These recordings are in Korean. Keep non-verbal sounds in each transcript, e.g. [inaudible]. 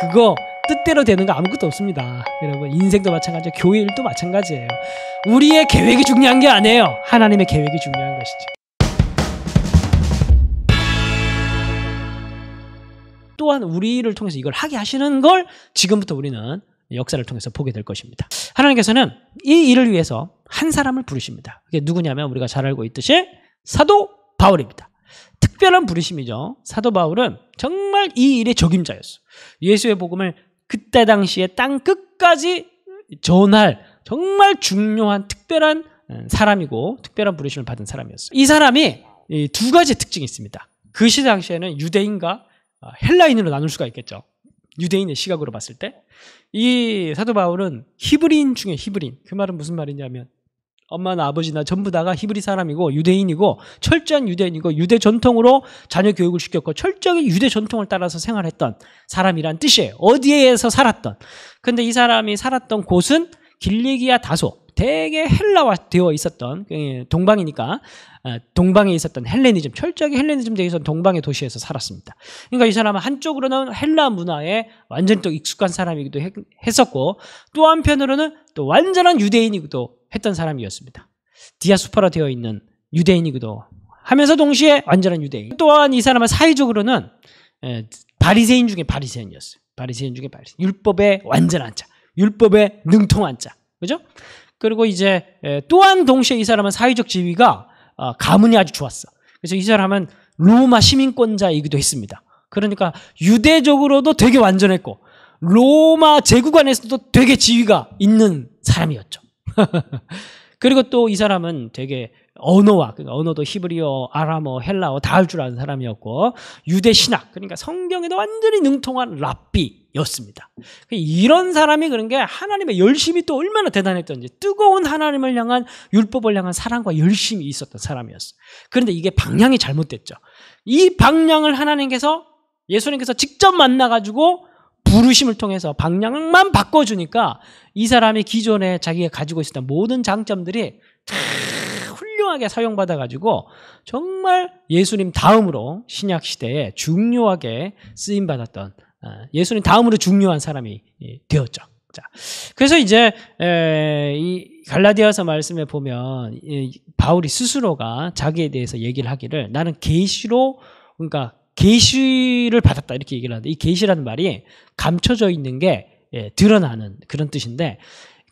그거 뜻대로 되는 거 아무것도 없습니다. 여러분, 인생도 마찬가지예요. 교회 일도 마찬가지예요. 우리의 계획이 중요한 게 아니에요. 하나님의 계획이 중요한 것이죠. 또한 우리를 통해서 이걸 하게 하시는 걸 지금부터 우리는 역사를 통해서 보게 될 것입니다. 하나님께서는 이 일을 위해서 한 사람을 부르십니다. 그게 누구냐면 우리가 잘 알고 있듯이 사도 바울입니다. 특별한 부르심이죠. 사도 바울은 정말 이 일의 적임자였어. 예수의 복음을 그때 당시에 땅 끝까지 전할 정말 중요한 특별한 음, 사람이고 특별한 부르심을 받은 사람이었어요. 이 사람이 두 가지 특징이 있습니다. 그시대 당시에는 유대인과 어, 헬라인으로 나눌 수가 있겠죠. 유대인의 시각으로 봤을 때 이 사도 바울은 히브리인 중에 히브리인. 그 말은 무슨 말이냐면 엄마나 아버지나 전부 다가 히브리 사람이고 유대인이고 철저한 유대인이고 유대 전통으로 자녀 교육을 시켰고 철저히 유대 전통을 따라서 생활했던 사람이란 뜻이에요. 어디에서 살았던. 근데 이 사람이 살았던 곳은 길리기아 다소 되게 헬라화 되어 있었던 그 동방이니까 어, 동방에 있었던 헬레니즘 철저하게 헬레니즘 되어 있었던 동방의 도시에서 살았습니다. 그러니까 이 사람은 한쪽으로는 헬라 문화에 완전히 또 익숙한 사람이기도 했었고 또 한편으로는 또 완전한 유대인이기도 했던 사람이었습니다. 디아스포라 되어 있는 유대인이기도 하면서 동시에 완전한 유대인. 또한 이 사람은 사회적으로는 바리새인 중에 바리새인이었어요. 바리새인 중에 바리새인. 율법의 완전한 자, 율법의 능통한 자, 그죠? 그리고 이제 또한 동시에 이 사람은 사회적 지위가 어, 가문이 아주 좋았어. 그래서 이 사람은 로마 시민권자이기도 했습니다. 그러니까 유대적으로도 되게 완전했고 로마 제국 안에서도 되게 지위가 있는 사람이었죠. [laughs] 그리고 또 이 사람은 되게 언어와 그러니까 언어도 히브리어, 아람어, 헬라어 다 할 줄 아는 사람이었고 유대 신학 그러니까 성경에도 완전히 능통한 랍비였습니다. 그 이런 사람이 그런 게 하나님의 열심이 또 얼마나 대단했던지 뜨거운 하나님을 향한 율법을 향한 사랑과 열심이 있었던 사람이었어. 그런데 이게 방향이 잘못됐죠. 이 방향을 하나님께서 예수님께서 직접 만나 가지고 부르심을 통해서 방향만 바꿔주니까 이 사람이 기존에 자기가 가지고 있었던 모든 장점들이 다 훌륭하게 사용받아가지고 정말 예수님 다음으로 신약 시대에 중요하게 쓰임 받았던 어, 예수님 다음으로 중요한 사람이 되었죠. 자, 그래서 이제 이 갈라디아서 말씀에 보면 바울이 스스로가 자기에 대해서 얘기를 하기를 나는 계시로 그러니까 계시를 받았다 이렇게 얘기를 하는데 이 계시라는 말이 감춰져 있는 게 예, 드러나는 그런 뜻인데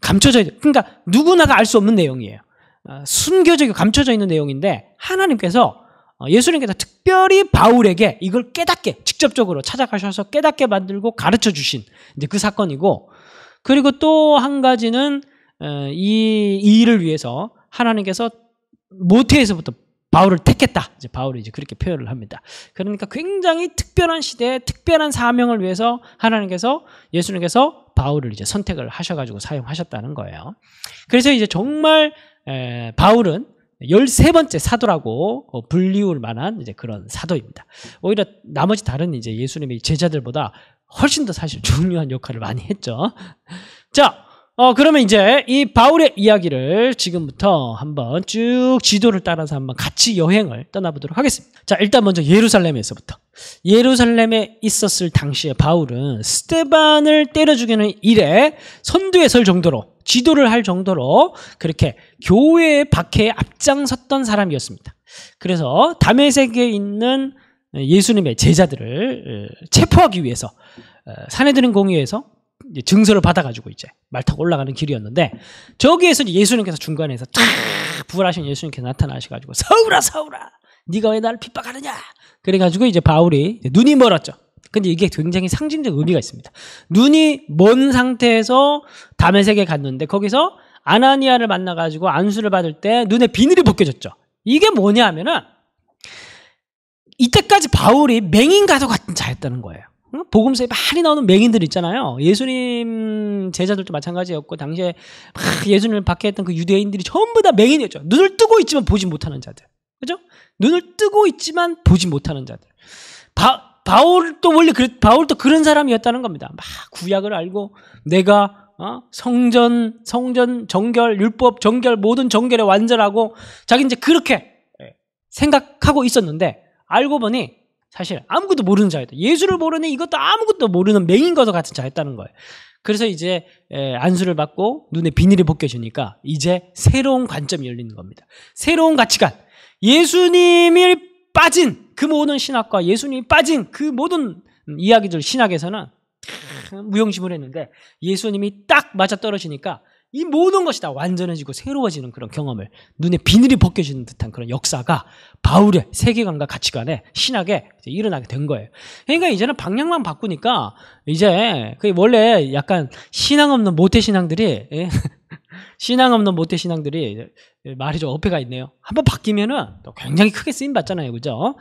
감춰져 있는 그러니까 누구나가 알 수 없는 내용이에요. 어, 숨겨져 있고 감춰져 있는 내용인데 하나님께서 어, 예수님께서 특별히 바울에게 이걸 깨닫게 직접적으로 찾아가셔서 깨닫게 만들고 가르쳐 주신 이제 그 사건이고 그리고 또 한 가지는 어, 이 일을 위해서 하나님께서 모태에서부터 바울을 택했다. 이제 바울이 이제 그렇게 표현을 합니다. 그러니까 굉장히 특별한 시대에 특별한 사명을 위해서 하나님께서 예수님께서 바울을 이제 선택을 하셔가지고 사용하셨다는 거예요. 그래서 이제 정말 바울은 13번째 사도라고 어, 불리울 만한 이제 그런 사도입니다. 오히려 나머지 다른 이제 예수님의 제자들보다 훨씬 더 사실 중요한 역할을 많이 했죠. 자, 어, 그러면 이제 이 바울의 이야기를 지금부터 한번 쭉 지도를 따라서 한번 같이 여행을 떠나보도록 하겠습니다. 자, 일단 먼저 예루살렘에서부터. 예루살렘에 있었을 당시에 바울은 스테반을 때려 죽이는 일에 선두에 설 정도로 지도를 할 정도로 그렇게 교회의 박해에 앞장섰던 사람이었습니다. 그래서 담에색에 있는 예수님의 제자들을 어, 체포하기 위해서 어, 사내들인 공의에서 증서를 받아가지고 이제 말 타고 올라가는 길이었는데 저기에서 예수님께서 중간에서 쫙 부활하신 예수님께서 나타나셔가지고 서울아 서울아 네가 왜 나를 핍박하느냐 그래가지고 이제 바울이 눈이 멀었죠. 근데 이게 굉장히 상징적 의미가 있습니다. 눈이 먼 상태에서 담의 세계에 갔는데 거기서 아나니아를 만나가지고 안수를 받을 때 눈에 비늘이 벗겨졌죠. 이게 뭐냐 하면은 이때까지 바울이 맹인가도 같은 자였다는 거예요. 복음서에 많이 나오는 맹인들 있잖아요. 예수님 제자들도 마찬가지였고 당시에 막 예수님을 박해했던 그 유대인들이 전부 다 맹인이었죠. 눈을 뜨고 있지만 보지 못하는 자들. 그죠? 눈을 뜨고 있지만 보지 못하는 자들. 바, 바울도 원래 그, 바울도 그런 사람이었다는 겁니다. 막 구약을 알고 내가 어? 성전 성전 정결 율법 정결 모든 정결에 완전하고 자기 이제 그렇게 예, 생각하고 있었는데 알고 보니 사실 아무것도 모르는 자였다. 예수를 모르니 이것도 아무것도 모르는 맹인과도 같은 자였다는 거예요. 그래서 이제 안수를 받고 눈에 비닐이 벗겨지니까 이제 새로운 관점이 열리는 겁니다. 새로운 가치관. 예수님이 빠진 그 모든 신학과 예수님이 빠진 그 모든 이야기들 신학에서는 무용심을 했는데 예수님이 딱 맞아 떨어지니까 이 모든 것이 다 완전해지고 새로워지는 그런 경험을 눈에 비늘이 벗겨지는 듯한 그런 역사가 바울의 세계관과 가치관에 신학에 일어나게 된 거예요. 그러니까 이제는 방향만 바꾸니까 이제 그 원래 약간 신앙 없는 모태 신앙들이 예? [laughs] 신앙 없는 모태 신앙들이 말이 좀 어폐가 있네요. 한번 바뀌면은 굉장히 크게 쓰임 받잖아요, 그죠?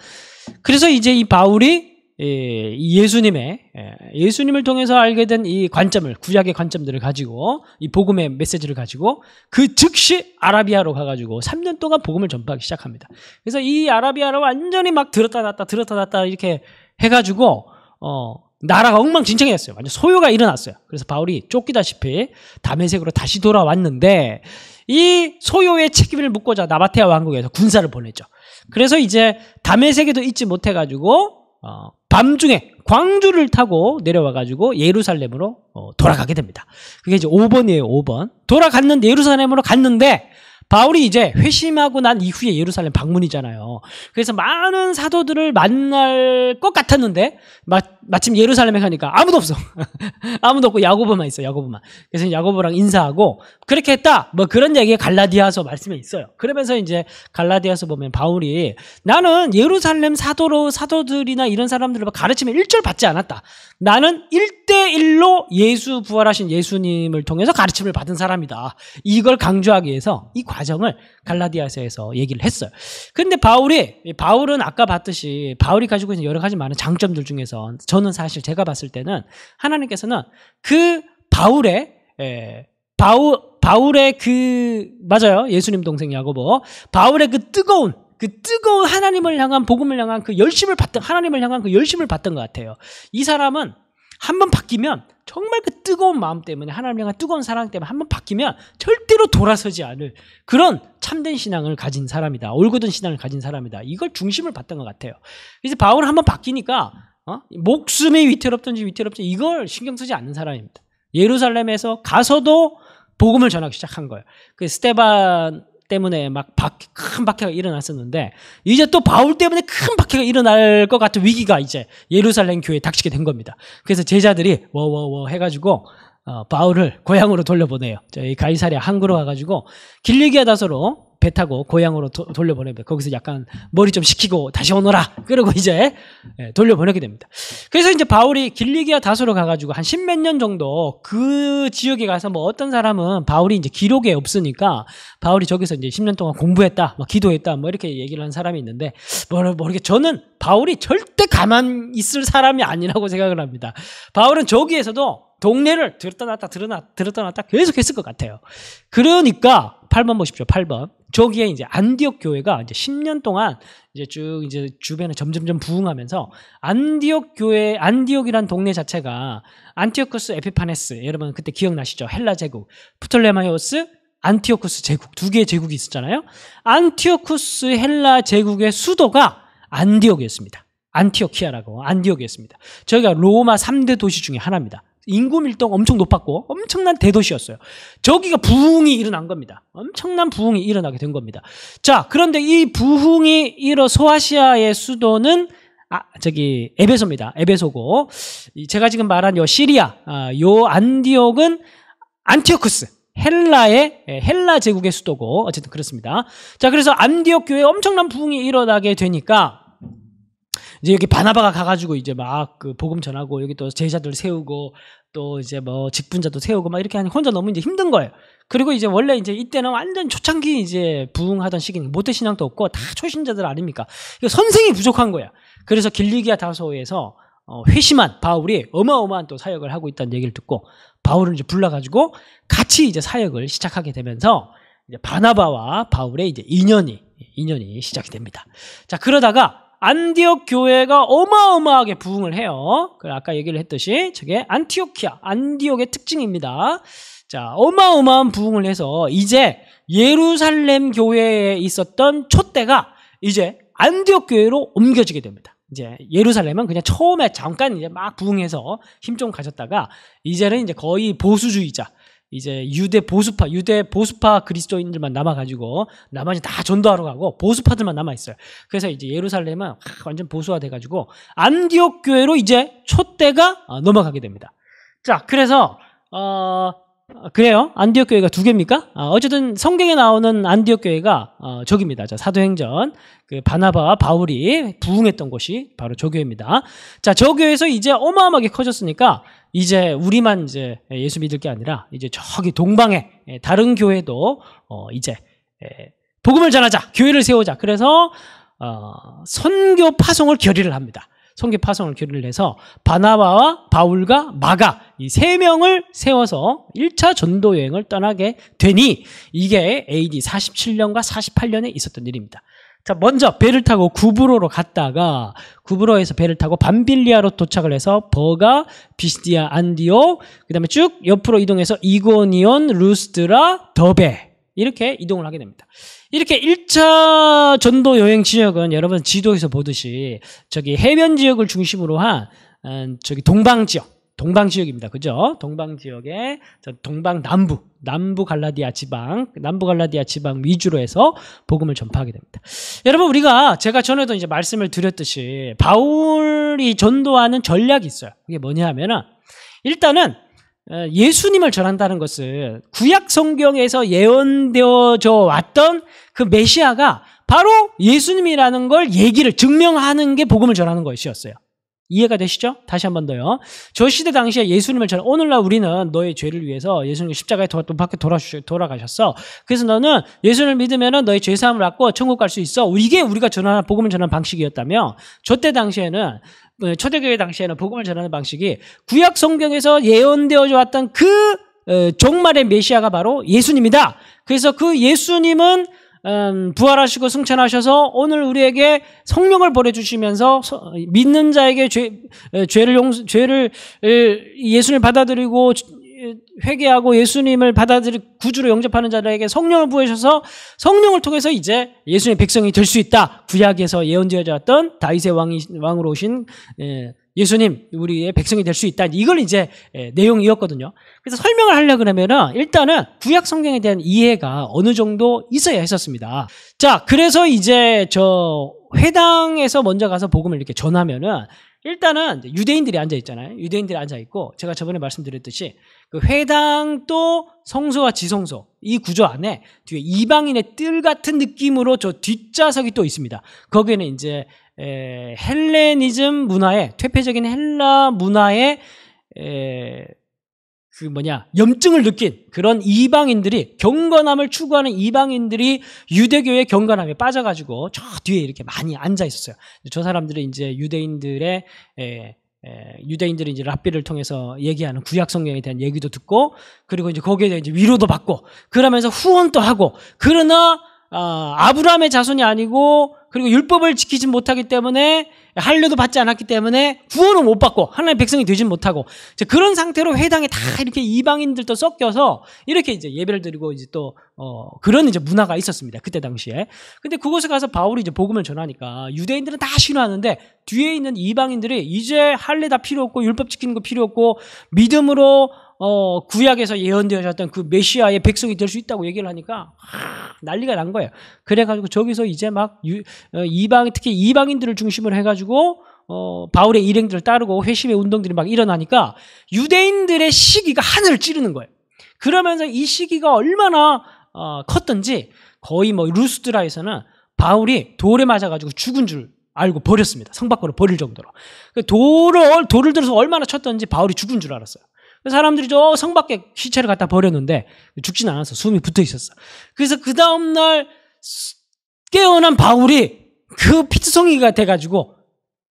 그래서 이제 이 바울이 예수님의 예, 예수님을 통해서 알게 된 이 관점을 구약의 관점들을 가지고 이 복음의 메시지를 가지고 그 즉시 아라비아로 가가지고 3년 동안 복음을 전파하기 시작합니다. 그래서 이 아라비아로 완전히 막 들었다 놨다 들었다 놨다 이렇게 해가지고 어 나라가 엉망진창이었어요. 완전 소요가 일어났어요. 그래서 바울이 쫓기다시피 담에색으로 다시 돌아왔는데 이 소요의 책임을 묻고자 나바테아 왕국에서 군사를 보냈죠 그래서 이제 담에색에도 잊지 못해가지고 어, 밤중에 광주를 타고 내려와 가지고 예루살렘으로 어, 돌아가게 됩니다. 그게 이제 5번이에요. 5번. 돌아갔는데 예루살렘으로 갔는데 바울이 이제 회심하고 난 이후에 예루살렘 방문이잖아요. 그래서 많은 사도들을 만날 것 같았는데 마, 마침 예루살렘에 가니까 아무도 없어. [laughs] 아무도 없고 야고보만 있어. 야고보만. 그래서 야고보랑 인사하고 그렇게 했다. 뭐 그런 얘기가 갈라디아서 말씀에 있어요. 그러면서 이제 갈라디아서 보면 바울이 나는 예루살렘 사도로 사도들이나 이런 사람들을 가르치면 일절 받지 않았다. 나는 일대일로 예수 부활하신 예수님을 통해서 가르침을 받은 사람이다. 이걸 강조하기 위해서 이 관... 과정을 갈라디아서에서 얘기를 했어요. 근데 바울이 바울은 아까 봤듯이 바울이 가지고 있는 여러 가지 많은 장점들 중에서 저는 사실 제가 봤을 때는 하나님께서는 그 바울의 에, 예, 바울 바울의 그 맞아요 예수님 동생 야고보 바울의 그 뜨거운 그 뜨거운 하나님을 향한 복음을 향한 그 열심을 받던 하나님을 향한 그 열심을 받던 것 같아요. 이 사람은 한번 바뀌면 정말 그 뜨거운 마음 때문에 하나님 향 뜨거운 사랑 때문에 한 번 바뀌면 절대로 돌아서지 않을 그런 참된 신앙을 가진 사람이다. 올곧은 신앙을 가진 사람이다. 이걸 중심을 봤던 것 같아요. 이제 바울 은 한번 바뀌니까 어? 목숨이 위태롭든지 위태롭든지 이걸 신경 쓰지 않는 사람입니다. 예루살렘에서 가서도 복음을 전하기 시작한 거예요. 그 스테반 때문에 막큰 박해가 일어났었는데 이제 또 바울 때문에 큰 박해가 일어날 것 같은 위기가 이제 예루살렘 교회에 닥치게 된 겁니다. 그래서 제자들이 워워워 해가지고 어, 바울을 고향으로 돌려보내요. 저희 가이사랴 항구로 가가지고 길리기아 다서로 배 타고 고향으로 도, 돌려보냅니다. 거기서 약간 머리 좀 식히고 다시 오너라. 그러고 이제 예, 돌려보내게 됩니다. 그래서 이제 바울이 길리기아 다수로 가가지고 한 십몇 년 정도 그 지역에 가서 뭐 어떤 사람은 바울이 이제 기록에 없으니까 바울이 저기서 이제 십 년 동안 공부했다, 뭐 기도했다, 뭐 이렇게 얘기를 한 사람이 있는데 뭐 모르게 저는 바울이 절대 가만 있을 사람이 아니라고 생각을 합니다. 바울은 저기에서도 동네를 들었다 놨다 들었다 들었다 놨다 계속 했을 것 같아요. 그러니까 8번 보십시오. 8번. 저기에 이제 안디옥 교회가 이제 10년 동안 이제 쭉 이제 주변에 점점점 부흥하면서 안디옥 교회 안디옥이란 동네 자체가 안티오쿠스 에피파네스 여러분 그때 기억나시죠? 헬라 제국, 프톨레마이오스 안티오쿠스 제국 두 개의 제국이 있었잖아요. 안티오쿠스 헬라 제국의 수도가 안디옥이었습니다. 안티오키아라고 안디옥이었습니다. 저희가 로마 3대 도시 중에 하나입니다. 인구 밀도가 엄청 높았고 엄청난 대도시였어요. 저기가 부흥이 일어난 겁니다. 엄청난 부흥이 일어나게 된 겁니다. 자, 그런데 이 부흥이 일어 소아시아의 수도는 아, 저기 에베소입니다. 에베소고 제가 지금 말한 요 시리아, 아, 요 안디옥은 안티오크스 헬라의 예, 헬라 제국의 수도고 어쨌든 그렇습니다. 자, 그래서 안디옥 교회 엄청난 부흥이 일어나게 되니까 이제 여기 바나바가 가가지고 이제 막 그 복음 전하고 여기 또 제자들 세우고 또 이제 뭐 직분자도 세우고 막 이렇게 하니 혼자 너무 이제 힘든 거예요. 그리고 이제 원래 이제 이때는 완전 초창기 이제 부흥하던 시기니 모태 신앙도 없고 다 초신자들 아닙니까? 이거 선생이 부족한 거야. 그래서 길리기아 다소에서 어, 회심한 바울이 어마어마한 또 사역을 하고 있다는 얘기를 듣고 바울을 이제 불러가지고 같이 이제 사역을 시작하게 되면서 이제 바나바와 바울의 이제 인연이 인연이 시작이 됩니다. 자 그러다가 안디옥 교회가 어마어마하게 부흥을 해요. 아까 얘기를 했듯이 저게 안티오키아, 안디옥의 특징입니다. 자, 어마어마한 부흥을 해서 이제 예루살렘 교회에 있었던 촛대가 이제 안디옥 교회로 옮겨지게 됩니다. 이제 예루살렘은 그냥 처음에 잠깐 이제 막 부흥해서 힘 좀 가졌다가 이제는 이제 거의 보수주의자 이제 유대 보수파, 유대 보수파 그리스도인들만 남아가지고 나머지 다 전도하러 가고 보수파들만 남아있어요. 그래서 이제 예루살렘은 완전 보수화돼가지고 안디옥 교회로 이제 촛대가 어, 넘어가게 됩니다. 자, 그래서 어, 아, 그래요? 안디옥 교회가 두 개입니까? 아, 어쨌든 성경에 나오는 안디옥 교회가 어, 저기입니다. 자, 사도행전 그 바나바와 바울이 부흥했던 곳이 바로 저 교회입니다. 자, 저 교회에서 이제 어마어마하게 커졌으니까 이제 우리만 이제 예수 믿을 게 아니라 이제 저기 동방에 예, 다른 교회도 어, 이제 에, 예, 복음을 전하자, 교회를 세우자. 그래서 어, 선교 파송을 결의를 합니다. 성계 파송을 기를 해서 바나바와 바울과 마가 이 세 명을 세워서 1차 전도 여행을 떠나게 되니 이게 AD 47년과 48년에 있었던 일입니다. 자, 먼저 배를 타고 구브로로 갔다가 구브로에서 배를 타고 반빌리아로 도착을 해서 버가 비스디아 안디오 그다음에 쭉 옆으로 이동해서 이고니온 루스드라 더베 이렇게 이동을 하게 됩니다. 이렇게 1차 전도 여행 지역은 여러분 지도에서 보듯이 저기 해변 지역을 중심으로 한 어, 저기 동방 지역, 동방 지역입니다. 그죠? 동방 지역의 동방 남부, 남부 갈라디아 지방, 남부 갈라디아 지방 위주로 해서 복음을 전파하게 됩니다. 여러분 우리가 제가 전에도 이제 말씀을 드렸듯이 바울이 전도하는 전략이 있어요. 그게 뭐냐 하면은 일단은 예수님을 전한다는 것은 구약 성경에서 예언되어져 왔던 그 메시아가 바로 예수님이라는 걸 얘기를 증명하는 게 복음을 전하는 것이었어요. 이해가 되시죠? 다시 한 번 더요. 저 시대 당시에 예수님을 전 오늘날 우리는 너의 죄를 위해서 예수님을 십자가에 돌아, 밖에 돌아가셨어. 그래서 너는 예수님을 믿으면 너의 죄 사함을 받고 천국 갈 수 있어. 이게 우리가 전하는 복음을 전하는 방식이었다며. 저 때 당시에는 그 초대교회 당시에는 복음을 전하는 방식이 구약 성경에서 예언되어 왔던 그 어, 종말의 메시아가 바로 예수님이다. 그래서 그 예수님은 음, 부활하시고 승천하셔서 오늘 우리에게 성령을 보내주시면서 서, 믿는 자에게 죄, 죄를 용, 죄를 예수를 받아들이고 회개하고 예수님을 받아들이 구주로 영접하는 자들에게 성령을 부으셔서 성령을 통해서 이제 예수님의 백성이 될 수 있다. 구약에서 예언되어졌던 다윗의 왕이, 왕으로 오신 예, 예수님 우리의 백성이 될 수 있다. 이걸 이제 예, 내용이었거든요. 그래서 설명을 하려 고 그러면은 일단은 구약 성경에 대한 이해가 어느 정도 있어야 했었습니다. 자, 그래서 이제 저 회당에서 먼저 가서 복음을 이렇게 전하면은 일단은 유대인들이 앉아 있잖아요. 유대인들이 앉아 있고 제가 저번에 말씀드렸듯이 그 회당 또 성소와 지성소 이 구조 안에 뒤에 이방인의 뜰 같은 느낌으로 저 뒷좌석이 또 있습니다. 거기에는 이제 에, 헬레니즘 문화에 퇴폐적인 헬라 문화에 에, 그 뭐냐 염증을 느낀 그런 이방인들이 경건함을 추구하는 이방인들이 유대교의 경건함에 빠져가지고 저 뒤에 이렇게 많이 앉아 있었어요. 저사람들은 이제 유대인들의 에, 에, 유대인들이 이제 랍비를 통해서 얘기하는 구약 성경에 대한 얘기도 듣고 그리고 이제 거기에 대한 이제 위로도 받고 그러면서 후원도 하고 그러나 어, 아브라함의 자손이 아니고 그리고 율법을 지키지 못하기 때문에 할례도 받지 않았기 때문에 구원을 못 받고 하나님의 백성이 되진 못하고 이제 그런 상태로 회당에 다 이렇게 이방인들도 섞여서 이렇게 이제 예배를 드리고 이제 또어 그런 이제 문화가 있었습니다 그때 당시에 근데 그곳에 가서 바울이 이제 복음을 전하니까 유대인들은 다 싫어하는데 뒤에 있는 이방인들이 이제 할례 다 필요 없고 율법 지키는 거 필요 없고 믿음으로 어, 구약에서 예언되어졌던 그 메시아의 백성이 될 수 있다고 얘기를 하니까 아, 난리가 난 거예요. 그래가지고 저기서 이제 막 유, 어, 이방 특히 이방인들을 중심으로 해가지고 어, 바울의 일행들을 따르고 회심의 운동들이 막 일어나니까 유대인들의 시기가 하늘을 찌르는 거예요. 그러면서 이 시기가 얼마나 어, 컸던지 거의 뭐 루스드라에서는 바울이 돌에 맞아가지고 죽은 줄 알고 버렸습니다. 성 밖으로 버릴 정도로. 그 돌을 돌을 들어서 얼마나 쳤던지 바울이 죽은 줄 알았어요. 그 사람들이 저 성 밖에 시체를 갖다 버렸는데 죽진 않아서 숨이 붙어 있었어. 그래서 그 다음날 깨어난 바울이 그 피트송이가 돼가지고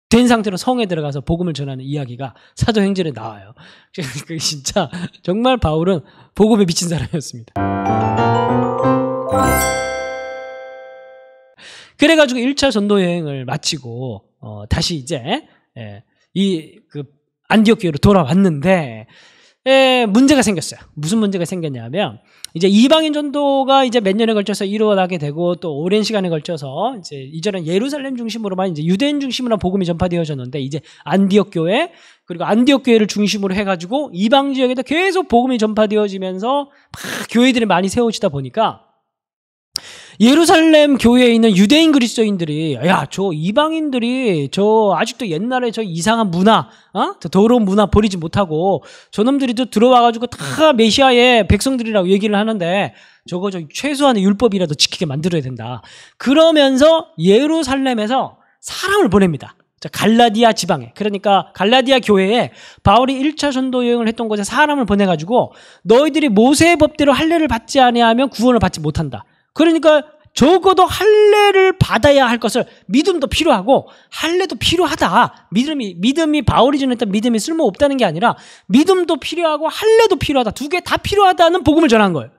된 상태로 성에 들어가서 복음을 전하는 이야기가 사도행전에 나와요. [laughs] 그러 진짜 정말 바울은 복음에 미친 사람이었습니다. 그래가지고 1차 전도 여행을 마치고 어, 다시 이제 예, 이그 안디옥 교회로 돌아왔는데 에, 예, 문제가 생겼어요. 무슨 문제가 생겼냐면 이제 이방인 전도가 이제 몇 년에 걸쳐서 일어나게 되고 또 오랜 시간에 걸쳐서 이제 이전엔 예루살렘 중심으로만 이제 유대인 중심으로 복음이 전파되어졌는데 이제 안디옥 교회 그리고 안디옥 교회를 중심으로 해가지고 이방 지역에도 계속 복음이 전파되어지면서 막 교회들이 많이 세워지다 보니까 예루살렘 교회에 있는 유대인 그리스도인들이 야 저 이방인들이 저 아직도 옛날에 저 이상한 문화 어? 더러운 문화 버리지 못하고 저놈들이 또 들어와가지고 다 메시아의 백성들이라고 얘기를 하는데 저거 저 최소한의 율법이라도 지키게 만들어야 된다 그러면서 예루살렘에서 사람을 보냅니다 자, 갈라디아 지방에 그러니까 갈라디아 교회에 바울이 1차 전도 여행을 했던 곳에 사람을 보내가지고 너희들이 모세의 법대로 할례를 받지 아니하면 구원을 받지 못한다. 그러니까 적어도 할례를 받아야 할 것을 믿음도 필요하고 할례도 필요하다. 믿음이 믿음이 바울이 전했던 믿음이 쓸모 없다는 게 아니라 믿음도 필요하고 할례도 필요하다. 두 개 다 필요하다는 복음을 전한 거예요.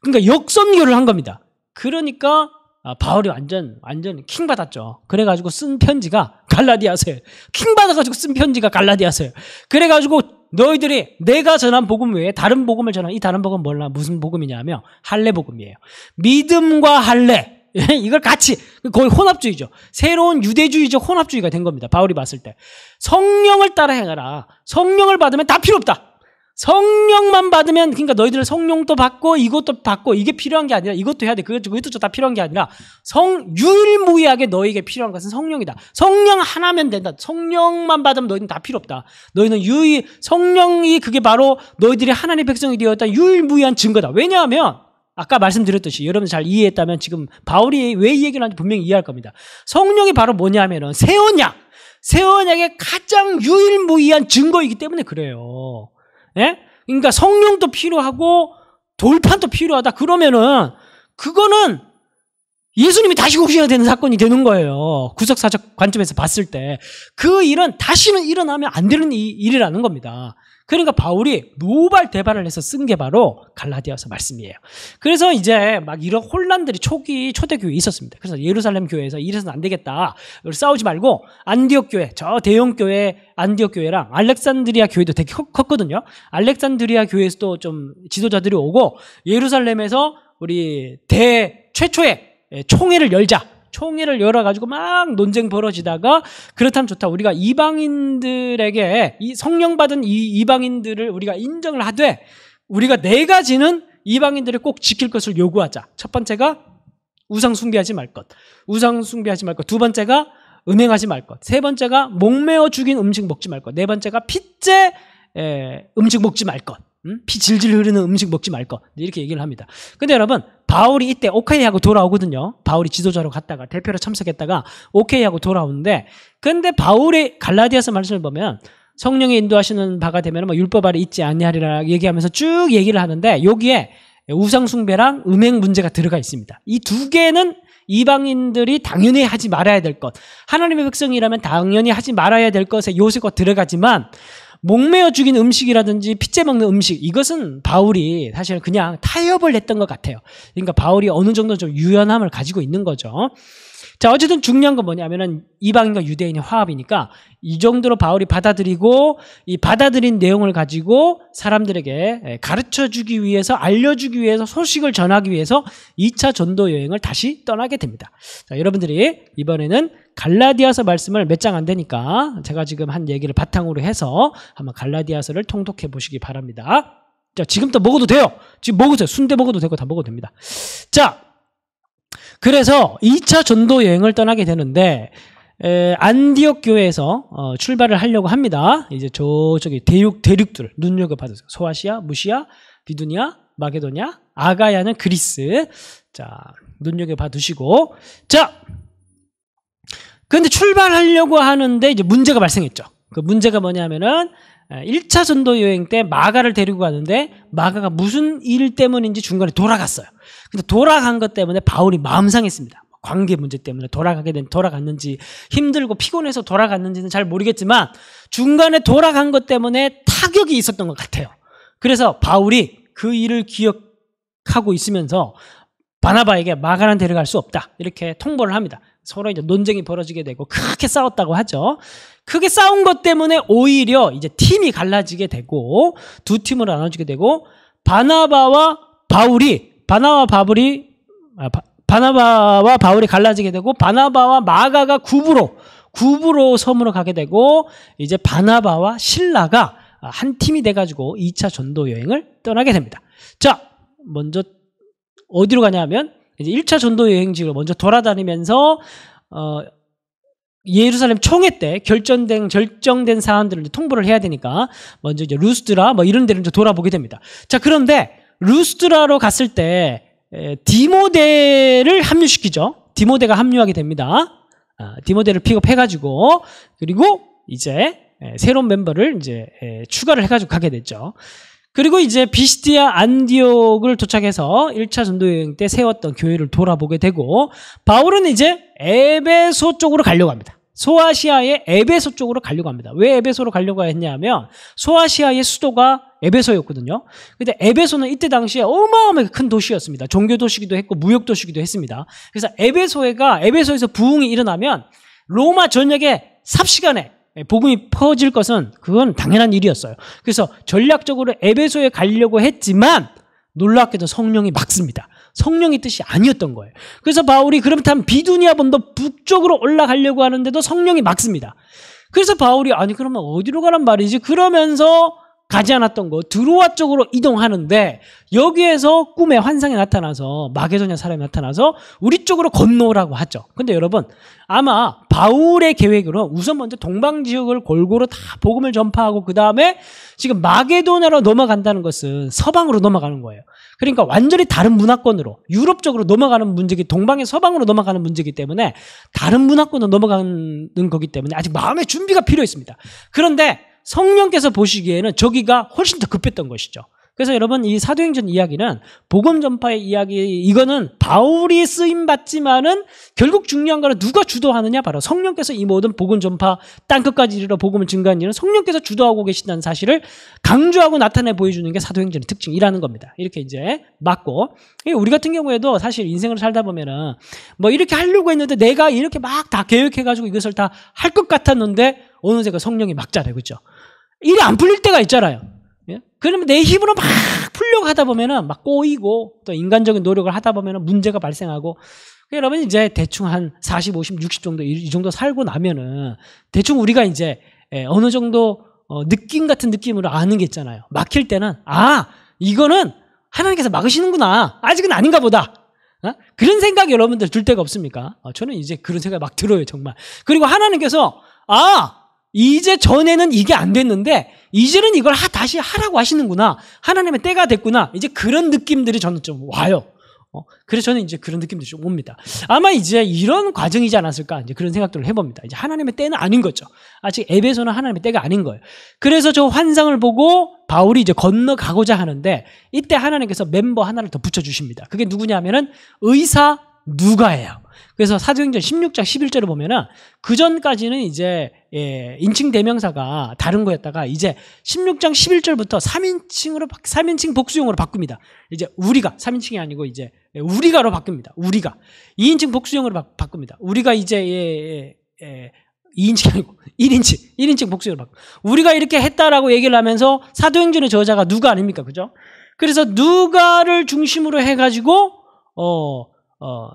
그러니까 역선교를 한 겁니다. 그러니까 아, 바울이 완전 완전 킹 받았죠. 그래가지고 쓴 편지가 갈라디아서예킹 받아가지고 쓴 편지가 갈라디아서예 그래가지고 너희들이 내가 전한 복음 외에 다른 복음을 전한 이 다른 복음 뭘라 무슨 복음이냐면 할례 복음이에요. 믿음과 할례 [laughs] 이걸 같이 거의 혼합주의죠. 새로운 유대주의적 혼합주의가 된 겁니다. 바울이 봤을 때 성령을 따라 행하라. 성령을 받으면 다 필요 없다. 성령만 받으면 그러니까 너희들 성령도 받고 이것도 받고 이게 필요한 게 아니라 이것도 해야 돼 그것도 그것도 다 필요한 게 아니라 성 유일무이하게 너희에게 필요한 것은 성령이다 성령 하나면 된다 성령만 받으면 너희는 다 필요 없다 너희는 유일 성령이 그게 바로 너희들이 하나님의 백성이 되었다 유일무이한 증거다 왜냐하면 아까 말씀드렸듯이 여러분 잘 이해했다면 지금 바울이 왜 이 얘기를 하는지 분명히 이해할 겁니다 성령이 바로 뭐냐면은 세원약 세원약의 가장 유일무이한 증거이기 때문에 그래요. 예? 그러니까 성령도 필요하고 돌판도 필요하다. 그러면은 그거는 예수님이 다시 오셔야 되는 사건이 되는 거예요. 구석사적 관점에서 봤을 때. 그 일은 다시는 일어나면 안 되는 일이라는 겁니다. 그러니까 바울이 노발대발을 해서 쓴 게 바로 갈라디아서 말씀이에요. 그래서 이제 막 이런 혼란들이 초기 초대교회에 있었습니다. 그래서 예루살렘 교회에서 이래서는 안 되겠다. 싸우지 말고 안디옥 교회, 저 대형 교회 안디옥 교회랑 알렉산드리아 교회도 되게 컸거든요. 알렉산드리아 교회에서도 좀 지도자들이 오고 예루살렘에서 우리 대 최초의 총회를 열자. 총회를 열어가지고 막 논쟁 벌어지다가 그렇다면 좋다. 우리가 이방인들에게 이 성령 받은 이 이방인들을 우리가 인정을 하되 우리가 네 가지는 이방인들을꼭 지킬 것을 요구하자. 첫 번째가 우상 숭배하지 말 것. 우상 숭배하지 말 것. 두 번째가 음행하지 말 것. 세 번째가 목매어 죽인 음식 먹지 말 것. 네 번째가 핏째 에, 음식 먹지 말 것. 피 질질 흐르는 음식 먹지 말 것. 이렇게 얘기를 합니다. 근데 여러분, 바울이 이때 오케이 하고 돌아오거든요. 바울이 지도자로 갔다가 대표로 참석했다가 오케이 하고 돌아오는데 근데 바울의 갈라디아서 말씀을 보면 성령의 인도하시는 바가 되면 뭐 율법 아래 있지 않냐하리라 얘기하면서 쭉 얘기를 하는데 여기에 우상 숭배랑 음행 문제가 들어가 있습니다. 이 두 개는 이방인들이 당연히 하지 말아야 될 것, 하나님의 백성이라면 당연히 하지 말아야 될 것에 요새가 들어가지만 목매어 죽인 음식이라든지 핏째 먹는 음식 이것은 바울이 사실 그냥 타협을 했던 것 같아요. 그러니까 바울이 어느 정도 좀 유연함을 가지고 있는 거죠. 자, 어쨌든 중요한 건 뭐냐면은 이방인과 유대인의 화합이니까 이 정도로 바울이 받아들이고 이 받아들인 내용을 가지고 사람들에게 예, 가르쳐 주기 위해서 알려주기 위해서 소식을 전하기 위해서 2차 전도 여행을 다시 떠나게 됩니다. 자, 여러분들이 이번에는 갈라디아서 말씀을 몇 장 안 되니까 제가 지금 한 얘기를 바탕으로 해서 한번 갈라디아서를 통독해 보시기 바랍니다. 자, 지금 또 먹어도 돼요. 지금 먹으세요. 순대 먹어도 되고 다 먹어도 됩니다. 자, 그래서 2차 전도 여행을 떠나게 되는데 에, 안디옥 교회에서 어, 출발을 하려고 합니다. 이제 저쪽에 대륙 대륙들 눈여겨 봐주세요. 소아시아, 무시아, 비두니아, 마게도냐, 아가야는 그리스. 자 눈여겨 봐두시고 자. 그런데 출발하려고 하는데 이제 문제가 발생했죠. 그 문제가 뭐냐면은 1차 전도 여행 때 마가를 데리고 가는데 마가가 무슨 일 때문인지 중간에 돌아갔어요. 근데 돌아간 것 때문에 바울이 마음 상했습니다. 뭐 관계 문제 때문에 돌아가게 된 돌아갔는지 힘들고 피곤해서 돌아갔는지는 잘 모르겠지만 중간에 돌아간 것 때문에 타격이 있었던 것 같아요. 그래서 바울이 그 일을 기억하고 있으면서 바나바에게 마가란 데려갈 수 없다 이렇게 통보를 합니다. 서로 이제 논쟁이 벌어지게 되고 크게 싸웠다고 하죠. 크게 싸운 것 때문에 오히려 이제 팀이 갈라지게 되고 두 팀으로 나눠지게 되고 바나바와 바울이 바나와 바울이 아, 바, 바나바와 바울이 갈라지게 되고 바나바와 마가가 구부로 구부로 섬으로 가게 되고 이제 바나바와 신라가 한 팀이 돼가지고 2차 전도 여행을 떠나게 됩니다. 자, 먼저 어디로 가냐 하면 이제 1차 전도 여행지로 먼저 돌아다니면서 어, 예루살렘 총회 때 결정된 결정된 사안들을 통보를 해야 되니까 먼저 이제 루스드라 뭐 이런 데를 이제 돌아보게 됩니다. 자 그런데 루스드라로 갔을 때 에, 디모데를 합류시키죠. 디모데가 합류하게 됩니다. 아, 디모데를 픽업해가지고 그리고 이제 에, 새로운 멤버를 이제 에, 추가를 해가지고 가게 됐죠. 그리고 이제 비시티아 안디옥을 도착해서 1차 전도 여행 때 세웠던 교회를 돌아보게 되고 바울은 이제 에베소 쪽으로 가려고 합니다. 소아시아의 에베소 쪽으로 가려고 합니다. 왜 에베소로 가려고 했냐면 소아시아의 수도가 에베소였거든요. 근데 에베소는 이때 당시에 어마어마하게 큰 도시였습니다. 종교 도시기도 했고 무역 도시기도 했습니다. 그래서 에베소가 에베소에서 부흥이 일어나면 로마 전역에 삽시간에 예, 복음이 퍼질 것은 그건 당연한 일이었어요. 그래서 전략적으로 에베소에 가려고 했지만 놀랍게도 성령이 막습니다. 성령의 뜻이 아니었던 거예요. 그래서 바울이 그렇다면 비두니아 본도 북쪽으로 올라가려고 하는데도 성령이 막습니다. 그래서 바울이 아니 그러면 어디로 가란 말이지? 그러면서 가지 않았던 거 드로아 쪽으로 이동하는데 여기에서 꿈의 환상이 나타나서 마게도냐 사람이 나타나서 우리 쪽으로 건너라고 하죠. 근데 여러분 아마 바울의 계획으로 우선 먼저 동방 지역을 골고루 다 복음을 전파하고 그 다음에 지금 마게도냐로 넘어간다는 것은 서방으로 넘어가는 거예요. 그러니까 완전히 다른 문화권으로 유럽 쪽으로 넘어가는 문제기 동방의 서방으로 넘어가는 문제기 때문에 다른 문화권으로 넘어가는 거기 때문에 아직 마음의 준비가 필요했습니다. 그런데 성령께서 보시기에는 저기가 훨씬 더 급했던 것이죠. 그래서 여러분 이 사도행전 이야기는 복음 전파의 이야기 이거는 바울이 쓰임 받지만은 결국 중요한 거는 누가 주도하느냐 바로 성령께서 이 모든 복음 전파 땅 끝까지 이르러 복음을 증가한 일은 성령께서 주도하고 계신다는 사실을 강조하고 나타내 보여주는 게 사도행전의 특징이라는 겁니다. 이렇게 이제 맞고 우리 같은 경우에도 사실 인생을 살다 보면은 뭐 이렇게 하려고 했는데 내가 이렇게 막 다 계획해 가지고 이것을 다 할 것 같았는데 어느새가 그 성령이 막자래 그죠? 일이 안 풀릴 때가 있잖아요. 예? 그러면 내 힘으로 막 풀려고 하다 보면은 막 꼬이고 또 인간적인 노력을 하다 보면은 문제가 발생하고 그러니까 여러분 이제 대충 한 40, 50, 60 정도 이 정도 살고 나면은 대충 우리가 이제 예, 어느 정도 어, 느낌 같은 느낌으로 아는 게 있잖아요. 막힐 때는 아 이거는 하나님께서 막으시는구나. 아직은 아닌가 보다. 어? 그런 생각 여러분들 들 때가 없습니까? 어, 저는 이제 그런 생각 막 들어요 정말. 그리고 하나님께서 아 이제 전에는 이게 안 됐는데 이제는 이걸 하, 다시 하라고 하시는구나. 하나님의 때가 됐구나. 이제 그런 느낌들이 저는 좀 와요. 어, 그래서 저는 이제 그런 느낌들이 좀 옵니다. 아마 이제 이런 과정이지 않았을까 이제 그런 생각들을 해봅니다. 이제 하나님의 때는 아닌 거죠. 아직 에베소는 하나님의 때가 아닌 거예요. 그래서 저 환상을 보고 바울이 이제 건너가고자 하는데 이때 하나님께서 멤버 하나를 더 붙여주십니다. 그게 누구냐면은 의사 누가예요. 그래서 사도행전 16장 11절을 보면은 그 전까지는 이제 예, 인칭 대명사가 다른 거였다가 이제 16장 11절부터 3인칭으로 3인칭 복수형으로 바꿉니다. 이제 우리가 3인칭이 아니고 이제 우리가로 바꿉니다. 우리가 2인칭 복수형으로 바, 꿉니다 우리가 이제 예, 예, 예, 2인칭 아니고 1인칭, 1인칭 복수형으로 바꿉니다. 우리가 이렇게 했다라고 얘기를 하면서 사도행전의 저자가 누가 아닙니까? 그죠? 그래서 누가를 중심으로 해가지고 어, 어,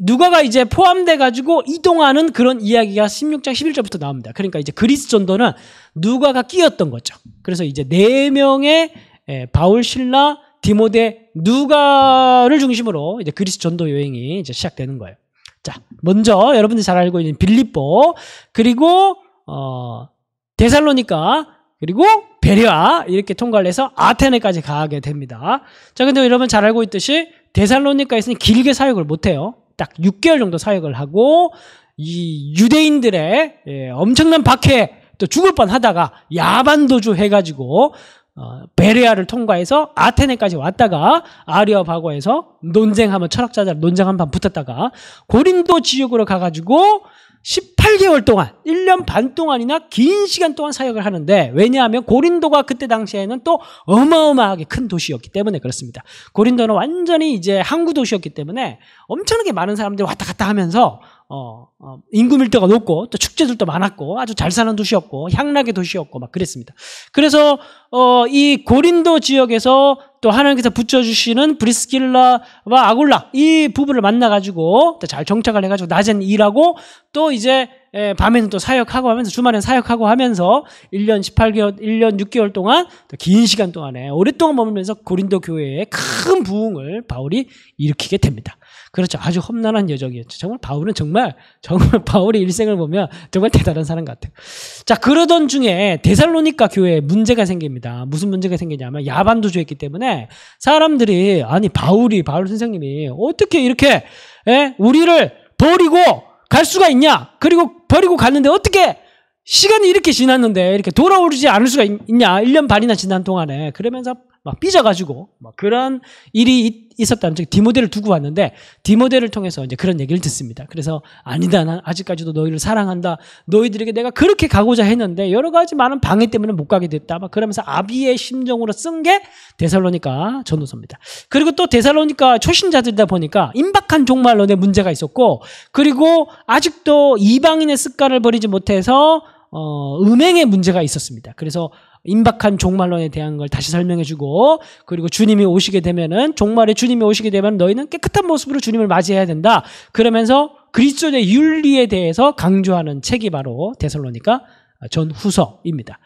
누가가 이제 포함돼 가지고 이동하는 그런 이야기가 16장 11절부터 나옵니다. 그러니까 이제 그리스 전도는 누가가 끼었던 거죠. 그래서 이제 네 명의 예, 바울 신라 디모데 누가를 중심으로 이제 그리스 전도 여행이 이제 시작되는 거예요. 자, 먼저 여러분들이 잘 알고 있는 빌립보 그리고 어 데살로니카 그리고 베리아 이렇게 통과를 해서 아테네까지 가게 됩니다. 자, 근데 여러분 잘 알고 있듯이 데살로니카에서는 길게 사역을 못 해요. 딱 6개월 정도 사역을 하고 이 유대인들의 예, 엄청난 박해 또 죽을 뻔하다가 야반도주 해가지고 어, 베레아를 통과해서 아테네까지 왔다가 아리아바고에서 논쟁하면 철학자들 논쟁 한 판 붙었다가 고린도 지역으로 가가지고 18개월 동안, 1년 반 동안이나 긴 시간 동안 사역을 하는데 왜냐하면 고린도가 그때 당시에는 또 어마어마하게 큰 도시였기 때문에 그렇습니다. 고린도는 완전히 이제 항구 도시였기 때문에 엄청나게 많은 사람들이 왔다 갔다 하면서 어, 어, 인구 밀도가 높고 또 축제들도 많았고 아주 잘 사는 도시였고 향락의 도시였고 막 그랬습니다. 그래서 어, 이 고린도 지역에서 또 하나님께서 붙여주시는 브리스길라와 아굴라 이 부부를 만나가지고 잘 정착을 해가지고 낮엔 일하고 또 이제 예, 밤에는 또 사역하고 하면서 주말엔 사역하고 하면서 1년 18개월, 1년 6개월 동안 긴 시간 동안에 오랫동안 머물면서 고린도 교회에 큰 부흥을 바울이 일으키게 됩니다. 그렇죠. 아주 험난한 여정이었죠. 정말 바울은 정말 [laughs] 정말 바울의 일생을 보면 정말 대단한 사람 같아요. 자 그러던 중에 데살로니카 교회에 문제가 생깁니다. 무슨 문제가 생기냐면 야반도주했기 때문에 사람들이 아니 바울이 바울 선생님이 어떻게 이렇게 에? 예, 우리를 버리고 갈 수가 있냐? 그리고 버리고 갔는데 어떻게 시간이 이렇게 지났는데 이렇게 돌아오지 않을 수가 있, 냐 1년 반이나 지난 동안에 그러면서 막 삐져가지고 막 그런 일이 있었다는 즉 디모데를 두고 왔는데 디모데를 통해서 이제 그런 얘기를 듣습니다. 그래서 아니다, 난 아직까지도 너희를 사랑한다. 너희들에게 내가 그렇게 가고자 했는데 여러 가지 많은 방해 때문에 못 가게 됐다. 막 그러면서 아비의 심정으로 쓴 게 데살로니카 전우서입니다 그리고 또 데살로니카 초신자들이다 보니까 임박한 종말론에 문제가 있었고 그리고 아직도 이방인의 습관을 버리지 못해서 어, 음행에 문제가 있었습니다. 그래서 임박한 종말론에 대한 걸 다시 설명해주고 그리고 주님이 오시게 되면은 종말에 주님이 오시게 되면 너희는 깨끗한 모습으로 주님을 맞이해야 된다. 그러면서 그리스도의 윤리에 대해서 강조하는 책이 바로 데살로니가 전후서입니다.